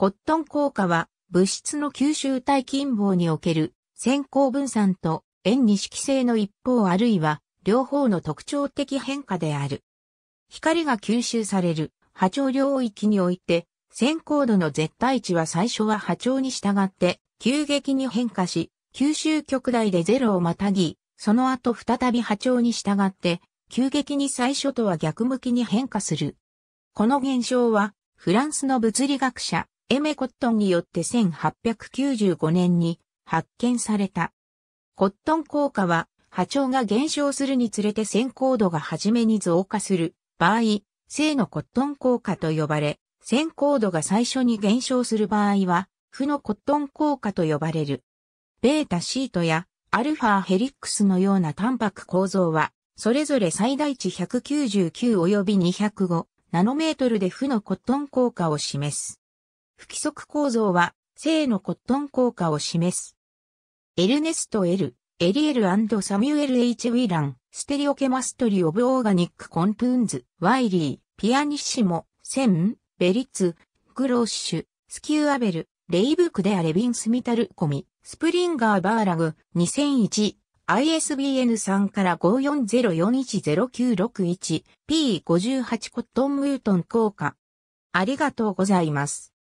コットン効果は物質の吸収体近傍における先行分散と円に色性の一方あるいは両方の特徴的変化である。光が吸収される波長領域において先行度の絶対値は最初は波長に従って急激に変化し吸収極大でゼロをまたぎ、その後再び波長に従って急激に最初とは逆向きに変化する。この現象はフランスの物理学者エメコットンによって1895年に発見された。コットン効果は波長が減少するにつれて先行度が初めに増加する場合、正のコットン効果と呼ばれ、先行度が最初に減少する場合は、負のコットン効果と呼ばれる。ベータシートやアルファヘリックスのようなタンパク構造は、それぞれ最大値199及び205ナノメートルで負のコットン効果を示す。不規則構造は、性のコットン効果を示す。エルネスト・エル、エリエルサミュエル・ H・ ウィラン、ステリオケマストリ・オブ・オーガニック・コンプーンズ、ワイリー、ピアニッシモ、セン、ベリツ、グロッシュ、スキュー・アベル、レイブ・クデア・レビン・スミタル・コミ、スプリンガー・バーラグ、2001、ISBN 3から5404109661、P58 コットン・ムートン効果。ありがとうございます。